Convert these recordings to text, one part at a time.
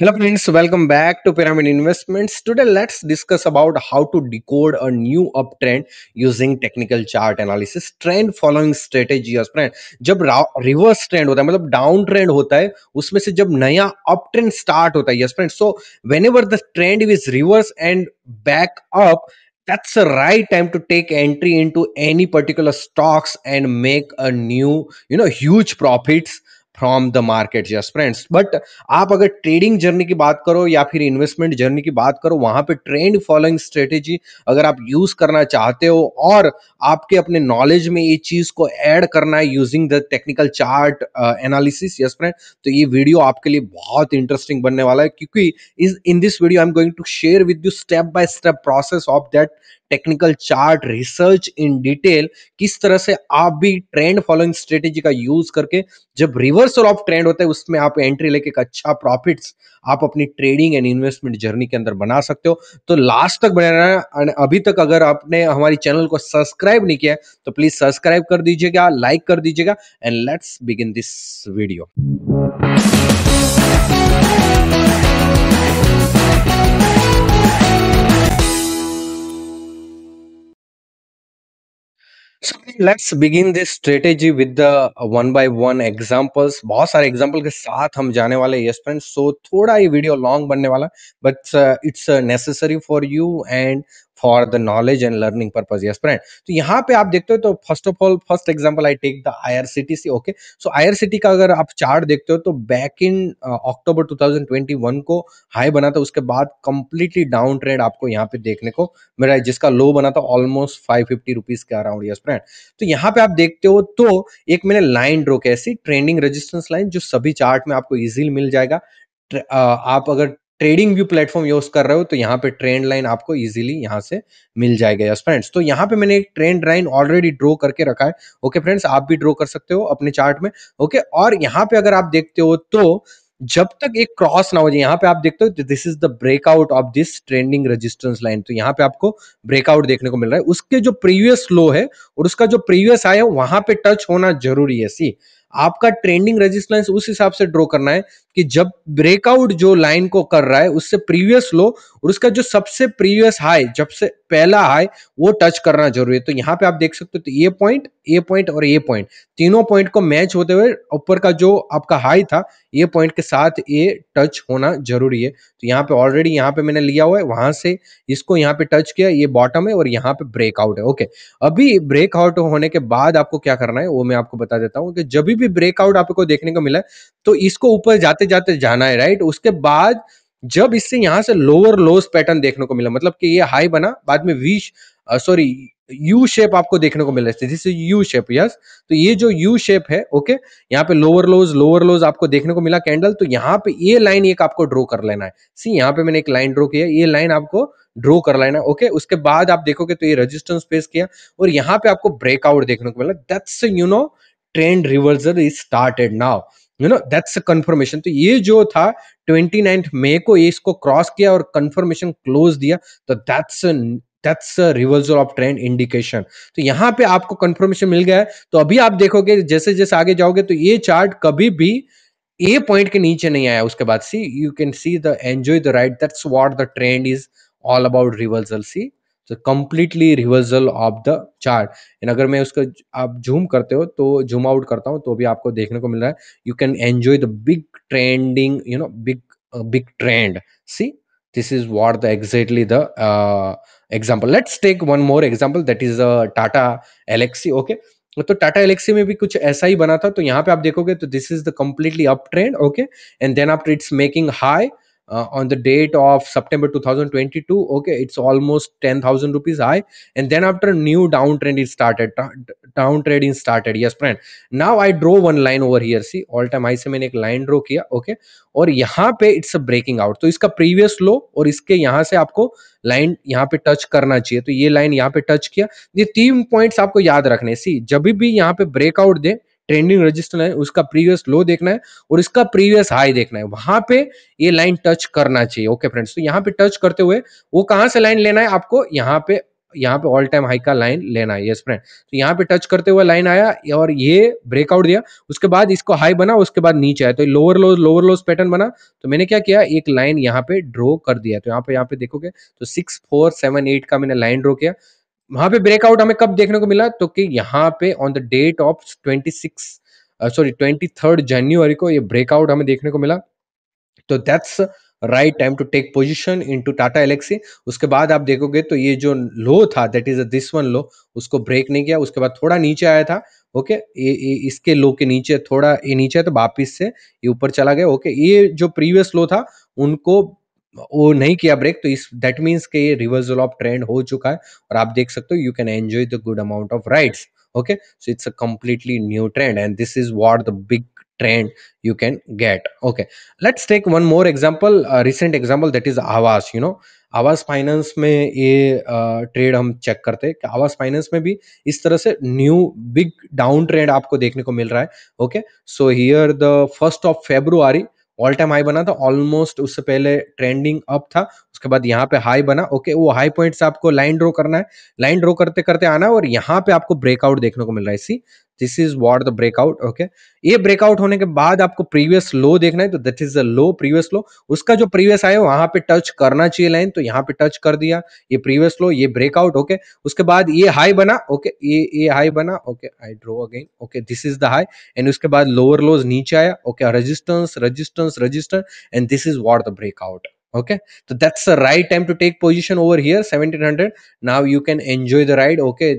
hello friends welcome back to pyramid investments today let's discuss about how to decode a new uptrend using technical chart analysis trend following strategy as friend jab reverse trend hota hai matlab downtrend hota hai usme se jab naya uptrend start hota hai yes friend so whenever the trend is reverse and back up that's the right time to take entry into any particular stocks and make a new you know huge profits from the market yes friends but आप अगर trading journey की बात करो या फिर investment journey की बात करो वहां पे ट्रेंड फॉलोइंग स्ट्रेटेजी अगर आप यूज करना चाहते हो और आपके अपने नॉलेज में ये चीज को ऐड करना है using the technical chart analysis yes friend तो ये वीडियो आपके लिए बहुत इंटरेस्टिंग बनने वाला है क्योंकि इस in this video I am going to share with you step by step process of that technical chart research in detail किस तरह से आप भी ट्रेंड फॉलोइंग स्ट्रेटेजी का यूज करके जब रिवर्स रिवर्सल ऑफ ट्रेंड होता है उसमें आप एंट्री लेके एक अच्छा प्रॉफिट आप अपनी ट्रेडिंग एंड इन्वेस्टमेंट जर्नी के अंदर बना सकते हो तो लास्ट तक बने रहना अभी तक अगर आपने हमारी चैनल को सब्सक्राइब नहीं किया है तो प्लीज सब्सक्राइब कर दीजिएगा लाइक कर दीजिएगा and let's begin this video So let's begin this strategy with the one by one examples बहुत सारे एग्जांपल के साथ हम जाने वाले यस फ्रेंड्स सो थोड़ा ये वीडियो लॉन्ग बनने वाला but it's necessary for you and for the knowledge and learning purpose yes friend तो यहाँ पे आप देखते हो तो first of all first example I take the I okay so I का अगर आप चार्ट देखते हो तो बैक इन अक्टूबर 2021 को हाई बना था उसके बाद कंप्लीटली डाउन ट्रेड आपको यहाँ पे देखने को मिल रहा है जिसका लो बना था ऑलमोस्ट फाइव फिफ्टी रुपीज के अराउंड यस फ्रेंड तो यहाँ पे आप देखते हो तो एक मैंने लाइन ड्रो कैसी ट्रेंडिंग रजिस्टेंस लाइन जो सभी चार्ट में आपको इजिली मिल जाएगा uh, आप अगर ट्रेडिंग व्यू प्लेटफॉर्म यूज कर रहे हो तो यहाँ पे ट्रेंड लाइन आपको इजीली यहाँ से मिल जाएगा यस फ्रेंड्स तो यहाँ पे मैंने एक ट्रेंड लाइन ऑलरेडी ड्रॉ करके रखा है ओके फ्रेंड्स आप भी ड्रॉ कर सकते हो अपने चार्ट में ओके और यहाँ पे अगर आप देखते हो तो जब तक एक क्रॉस ना हो जाए यहाँ पे आप देखते हो this is the breakout of this trending resistance line तो यहाँ पे आपको ब्रेकआउट देखने को मिल रहा है उसके जो प्रीवियस लो है और उसका जो प्रीवियस आया है वहां पे टच होना जरूरी है सी आपका ट्रेंडिंग रेजिस्टेंस उस हिसाब से ड्रॉ करना है कि जब ब्रेकआउट जो लाइन को कर रहा है उससे प्रीवियस लो और उसका जो सबसे प्रीवियस हाई जब से पहला हाई वो टच करना जरूरी है तो यहाँ पे आप देख सकते हो तो ये पॉइंट ए पॉइंट और ए पॉइंट तीनों पॉइंट को मैच होते हुए ऊपर का जो आपका हाई था ये पॉइंट के साथ ये टच होना जरूरी है तो यहाँ पे ऑलरेडी यहाँ पे मैंने लिया हुआ है वहां से इसको यहाँ पे टच किया ये बॉटम है और यहाँ पे ब्रेकआउट है ओके अभी ब्रेकआउट होने के बाद आपको क्या करना है वो मैं आपको बता देता हूँ कि जब भी ब्रेकआउट आपको देखने को मिला तो इसको ऊपर जाते जाते जाना है राइट उसके बाद जब इससे यहाँ से लोअर लोस पैटर्न देखने को मिला मतलब कि ये हाई बना बाद में वी सॉरी यू शेप आपको देखने को मिला रही यू शेप यस तो ये जो यू शेप है ओके यहाँ पे लोअर लोज लोअर लोज आपको देखने को मिला कैंडल तो यहाँ पे ये लाइन एक आपको ड्रॉ कर लेना है सी यहाँ पे मैंने एक लाइन ड्रॉ किया ये लाइन आपको ड्रॉ कर लेना ओके उसके बाद आप देखोगे तो ये रजिस्टेंस फेस किया और यहाँ पे आपको ब्रेकआउट देखने को मिला that's you know trend reversal is started now you know that's confirmation तो ये जो था ट्वेंटी नाइन्थ मे को ये इसको क्रॉस किया और कंफर्मेशन क्लोज दिया तो that's that's reversal of trend indication तो यहाँ पे आपको कंफर्मेशन मिल गया है तो अभी आप देखोगे जैसे जैसे आगे जाओगे तो ये चार्ट कभी भी ए पॉइंट के नीचे नहीं आया उसके बाद see you can see the enjoy the ride that's what the trend is all about reversal see तो reversal of the chart and अगर मैं उसका आप जूम करते हो तो जूम आउट करता हूँ तो भी आपको देखने को मिल रहा है you can enjoy the big trending you know big big trend see this is what the exactly the example let's take one more example that is is uh, tata तो टाटा एलेक्सी में भी कुछ ऐसा ही बना था तो यहाँ पे आप देखोगे तो this is the completely up trend okay and then after it's making high uh, on the date of September 2022, okay, it's almost 10,000 rupees high. And then after new downtrend, it started. Down trading started. Yes, friend. Now I draw one line over here. See, all time high से मैंने a line draw किया. Okay. और यहां पे it's a breaking out तो इसका previous लो और इसके यहां से आपको लाइन यहां पे टच करना चाहिए तो ये लाइन यहां पे टच किया ये तीन पॉइंट्स आपको याद रखने सी जब भी यहां पे ब्रेकआउट दे ट्रेंडिंग रजिस्टर है उसका प्रीवियस लो देखना है और इसका प्रीवियस हाई देखना है वहां पे ये लाइन टच करना चाहिए ओके फ्रेंड्स तो यहाँ पे टच करते हुए वो कहां से लाइन लेना है आपको यहाँ पे यहाँ पे ऑल टाइम हाई का लाइन लेना है यस फ्रेंड तो यहाँ पे टच करते हुए लाइन आया और ये ब्रेकआउट दिया उसके बाद इसको हाई बना उसके बाद नीचे आया तो lower lows lower lows pattern बना तो मैंने क्या किया एक लाइन यहाँ पे ड्रॉ कर दिया तो यहाँ पे यहाँ पे देखोगे तो सिक्स फोर सेवन एट का मैंने लाइन ड्रॉ किया वहां पे ब्रेकआउट हमें कब देखने को मिला तो कि यहाँ पे on the date of twenty six sorry twenty third January को ये ब्रेकआउट हमें देखने को मिला तो that's right time to take position into Tata Elxsi उसके बाद आप देखोगे तो ये जो लो था that is this one low उसको ब्रेक नहीं किया उसके बाद थोड़ा नीचे आया था ओके ये, ये इसके लो के नीचे थोड़ा ये नीचे तो वापिस से ये ऊपर चला गया ओके ये जो प्रीवियस लो था उनको वो नहीं किया ब्रेक तो इस दैट मीन्स के ये रिवर्सल ऑफ ट्रेंड हो चुका है और आप देख सकते हो you can enjoy the good amount of rides okay so it's a completely new trend and this is what the big trend you can get okay let's take one more example recent recent that is Aavas you know Aavas finance में ये trade हम check करते हैं कि आवास finance में भी इस तरह से न्यू बिग डाउन ट्रेंड आपको देखने को मिल रहा है okay so here the first of February all time high बना था ऑलमोस्ट उससे पहले ट्रेंडिंग अप था उसके बाद यहाँ पे हाई बना ओके वो हाई पॉइंट से आपको लाइन ड्रॉ करना है लाइन ड्रॉ करते करते आना और यहाँ पे आपको ब्रेकआउट देखने को मिल रहा है इसी this is what the breakout okay ये ब्रेकआउट होने के बाद आपको प्रीवियस लो देखना है तो that is the low previous low उसका जो प्रीवियस आया वहां पे टच करना चाहिए लाइन तो यहाँ पे टच कर दिया ये प्रीवियस लो ये ब्रेकआउट ओके okay? उसके बाद ये हाई बना ओके okay? ये ये हाई बना okay I draw again okay this is the high and उसके बाद लोअर लोज नीचे आया okay resistance resistance resistance and this is what the breakout okay so that's the right time to take position over here 1700 now you can enjoy the ride okay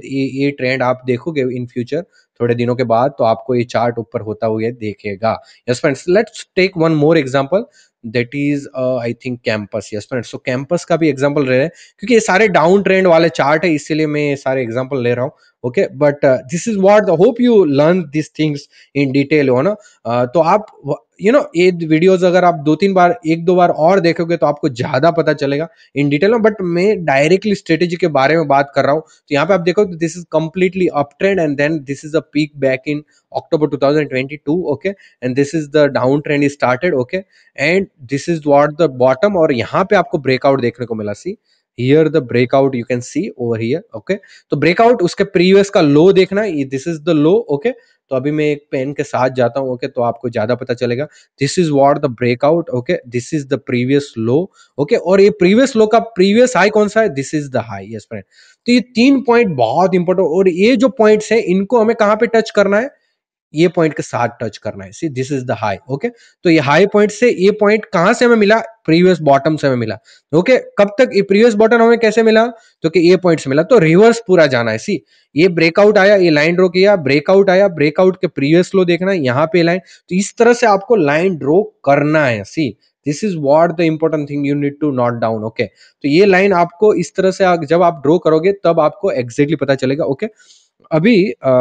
ये trend आप देखोगे in future थोड़े दिनों के बाद तो आपको ये चार्ट ऊपर होता हुआ देखेगा yes friends let's take one more example that is I think Campus yes friends so Campus का भी एग्जाम्पल रहे हैं क्योंकि ये सारे डाउन ट्रेंड वाले चार्ट है इसीलिए मैं सारे एग्जाम्पल ले रहा हूँ okay but this is what hope you learn this things in detail हो ना uh, तो आप यू नो ये वीडियोज अगर आप दो तीन बार एक दो बार और देखोगे तो आपको ज्यादा पता चलेगा इन डिटेल में बट मैं डायरेक्टली स्ट्रेटेजी के बारे में बात कर रहा हूँ तो यहाँ पे आप देखो this is completely up trend and then this is a peak back in October 2022 okay and this is the down trend is started okay and this is what the bottom और यहाँ पे आपको ब्रेकआउट देखने को मिला see here the breakout you can see over here okay तो breakout उसके previous का लो देखना this is the low okay तो अभी मैं एक पेन के साथ जाता हूँ ओके तो आपको ज़्यादा पता चलेगा this is what the breakout okay this is the previous low okay और ये प्रीवियस लो का प्रीवियस हाई कौन सा है this is the high yes friend तो ये तीन पॉइंट बहुत इंपॉर्टेंट और ये जो पॉइंट्स है इनको हमें कहाँ पे टच करना है ये पॉइंट के साथ टच करना है see this is the high okay तो ये हाई पॉइंट से ये पॉइंट कहां से हमें मिला प्रीवियस बॉटम से हमें मिला ओके okay? कब तक ये प्रीवियस बॉटम हमें कैसे मिला तो कि ये पॉइंट से मिला तो रिवर्स पूरा जाना है सी ये ब्रेकआउट आया ये लाइन ड्रॉ किया ब्रेकआउट आया ब्रेकआउट के प्रीवियस लो देखना है यहां पर लाइन तो इस तरह से आपको लाइन ड्रॉ करना है see this is what the important thing you need to note down okay तो ये लाइन आपको इस तरह से जब आप ड्रॉ करोगे तब आपको एग्जैक्टली exactly पता चलेगा ओके okay? अभी आ,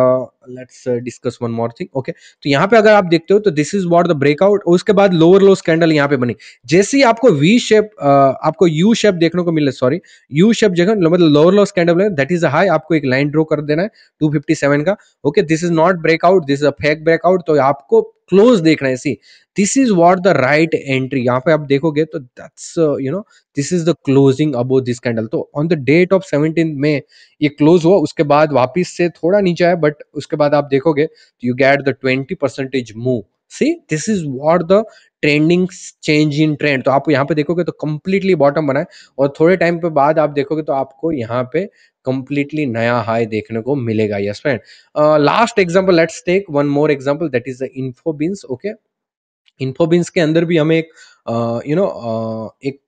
let's discuss one more thing okay तो यहाँ पे अगर आप देखते हो तो this is what the breakout और उसके बाद लोअर लो स्कैंडल यहाँ पे बनी जैसे ही आपको वी शेप uh, आपको यू शेप देखने को मिले सॉरी यू शेप जगह मतलब lower low candle that is high आपको एक लाइन ड्रॉ कर देना है 257 का okay this is not breakout this is a fake breakout तो आपको क्लोज देखना है see this is what the right entry यहाँ पे आप देखोगे तो that's you know this is the closing above this candle तो on the date of seventeen में ये क्लोज हुआ उसके बाद वापिस से थोड़ा नीचे आया बट उसके बाद आप देखोगे you get the twenty percentage move see this is what the trending change in trend तो आप यहाँ पे देखोगे तो कम्प्लीटली बॉटम बना है और थोड़े टाइम पे बाद आप देखोगे तो आपको यहाँ पे कंप्लीटली नया हाई देखने को मिलेगा yes friend last example let's take one more example that is the InfoBeans okay InfoBeans के अंदर भी हमें एक you uh, know you know, uh, एक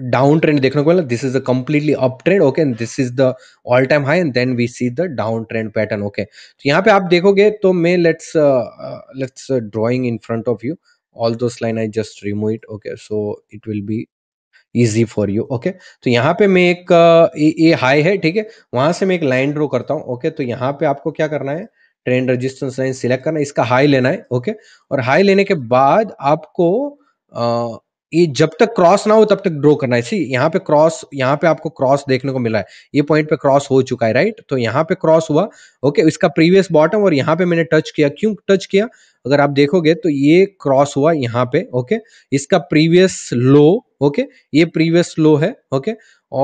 डाउन ट्रेंड देखने को मिला this is the completely up trend okay this is the all time high and then we see the down trend pattern okay तो यहाँ पे आप देखोगे तो मैं let's let's drawing in front of you all those line I just remove it okay so it will be easy for you okay तो यहाँ पे मैं एक uh, ये हाई है ठीक है वहां से मैं एक लाइन ड्रॉ करता हूँ ओके okay? तो यहाँ पे आपको क्या करना है ट्रेंड रजिस्टेंस लाइन सिलेक्ट करना है इसका हाई लेना है ओके okay? और हाई लेने के बाद आपको uh, ये जब तक क्रॉस ना हो तब तक ड्रॉ करना है सी यहाँ पे क्रॉस यहाँ पे आपको क्रॉस देखने को मिला है ये पॉइंट पे क्रॉस हो चुका है राइट तो यहाँ पे क्रॉस हुआ ओके इसका प्रीवियस बॉटम और यहाँ पे मैंने टच किया क्यों टच किया अगर आप देखोगे तो ये क्रॉस हुआ यहाँ पे ओके इसका प्रीवियस लो ओके ये प्रीवियस लो है ओके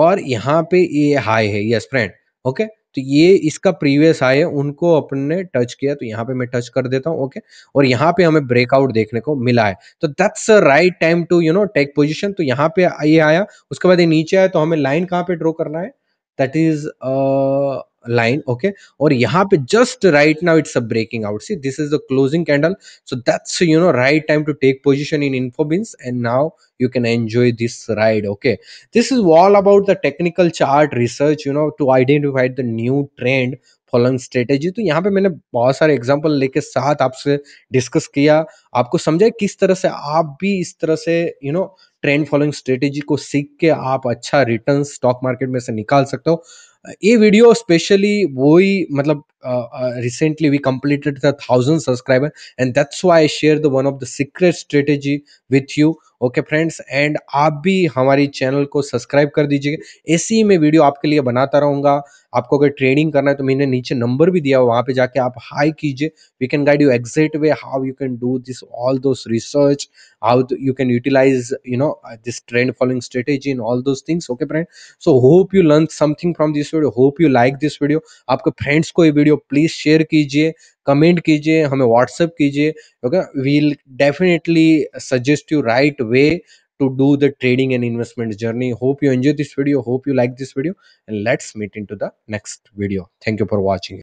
और यहाँ पे ये हाई है यस फ्रेंड ओके तो ये इसका प्रीवियस आए उनको अपन ने टच किया तो यहाँ पे मैं टच कर देता हूँ ओके और यहाँ पे हमें ब्रेकआउट देखने को मिला है तो that's right time to you know take position तो यहाँ पे ये आया उसके बाद ये नीचे आया तो हमें लाइन कहाँ पे ड्रॉ करना है that is line okay or yahan pe just right now it's a breaking out see this is the closing candle so that's you know right time to take position in infobins and now you can enjoy this ride okay this is all about the technical chart research you know to identify the new trend following strategy तो यहाँ पे मैंने बहुत सारे example लेके साथ आपसे discuss किया आपको समझाया किस तरह से आप भी इस तरह से you know trend following strategy को सीख के आप अच्छा रिटर्न स्टॉक मार्केट में से निकाल सकते हो ये वीडियो स्पेशली वो ही मतलब recently we completed the thousand subscriber and that's why I share the one of the secret strategy with you okay friends and आप भी हमारी चैनल को सब्सक्राइब कर ऐसे ऐसी मैं वीडियो आपके लिए बनाता रहूँगा आपको अगर ट्रेनिंग करना है तो मैंने नीचे नंबर भी दिया वहां पे जाके आप हाई कीजिए we can guide you exact way how you can do this all those research how you can utilize you know this trend following strategy in all those things okay friend so hope you learn something from this video hope you like this video आपके friends को ये video please share कीजिए comment कीजिए हमें WhatsApp कीजिए okay we'll definitely suggest you right way to do the trading and investment journey hope you enjoy this video hope you like this video and let's meet into the next video thank you for watching